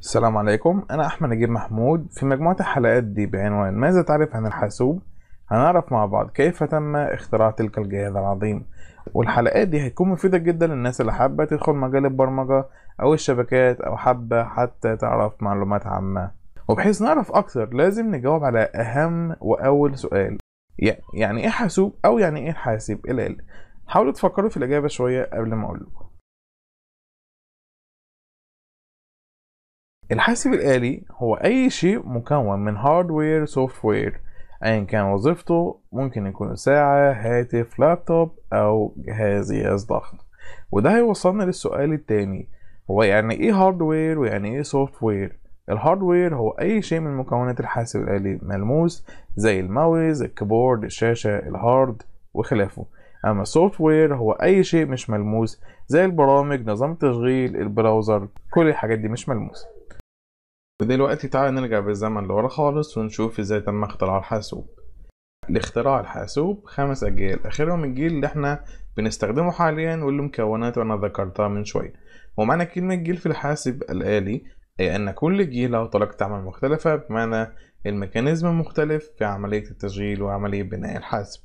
السلام عليكم أنا أحمد نجيب محمود في مجموعة الحلقات دي بعنوان ماذا تعرف عن الحاسوب؟ هنعرف مع بعض كيف تم اختراع تلك الجهاز العظيم والحلقات دي هتكون مفيدة جدا للناس اللي حابة تدخل مجال البرمجة أو الشبكات أو حابة حتى تعرف معلومات عامة وبحيث نعرف أكثر لازم نجاوب على أهم وأول سؤال يعني إيه حاسوب أو يعني إيه الحاسب إلى حاولوا تفكروا في الإجابة شوية قبل ما اقول لكم الحاسب الآلي هو أي شيء مكون من هاردوير سوفت وير أيا كان وظيفته ممكن يكون ساعة هاتف لابتوب أو جهاز قياس ضغط وده هيوصلنا للسؤال التاني هو يعني ايه هاردوير ويعني ايه سوفت وير الهاردوير هو اي شيء من مكونات الحاسب الالي ملموس زي الماوس الكيبورد الشاشه الهارد وخلافه اما السوفت وير هو اي شيء مش ملموس زي البرامج نظام التشغيل البراوزر كل الحاجات دي مش ملموسه ودلوقتي تعال نرجع بالزمن لورا خالص ونشوف ازاي تم اختراع الحاسوب لاختراع الحاسوب خمس أجيال آخرهم الجيل اللي احنا بنستخدمه حاليا واللي مكوناته أنا ذكرتها من شوية ومعنى كلمة جيل في الحاسب الآلي أي أن كل جيل له طريقة عمل مختلفة بمعنى الميكانيزم المختلف في عملية التشغيل وعملية بناء الحاسب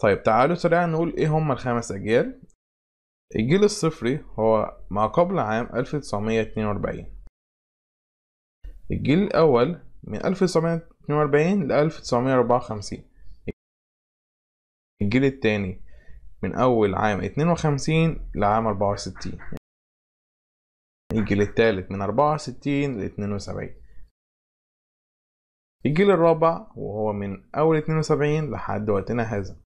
طيب تعالوا سريعا نقول ايه هم الخمس أجيال الجيل الصفري هو ما قبل عام 1942 الجيل الأول من 1942 ل 1954 الجيل التاني من أول عام 52 لعام 64 الجيل التالت من 64 ل 72 الجيل الرابع وهو من أول 72 لحد وقتنا هذا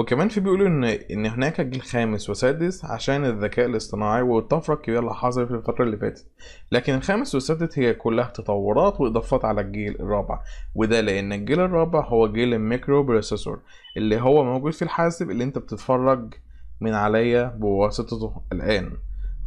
وكمان في بيقولوا ان ان هناك جيل خامس وسادس عشان الذكاء الاصطناعي والطفره الكبيره اللي حصلت في الفتره اللي فاتت لكن الخامس والسادس هي كلها تطورات واضافات على الجيل الرابع وده لان الجيل الرابع هو جيل الميكرو بروسيسور اللي هو موجود في الحاسب اللي انت بتتفرج من عليا بواسطته الان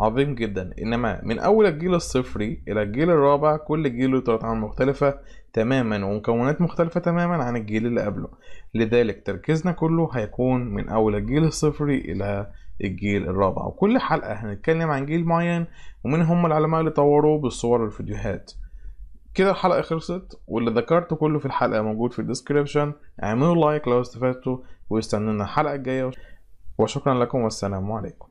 عظيم جدا انما من اول الجيل الصفري الى الجيل الرابع كل جيل له طريقة مختلفة تماما ومكونات مختلفة تماما عن الجيل اللي قبله لذلك تركيزنا كله هيكون من اول الجيل الصفري الى الجيل الرابع وكل حلقة هنتكلم عن جيل معين ومن هم العلماء اللي طوروه بالصور والفيديوهات كده الحلقة خلصت واللي ذكرته كله في الحلقة موجود في الديسكريبشن اعملوا لايك لو استفدتوا واستنونا الحلقة الجاية وشكرا لكم والسلام عليكم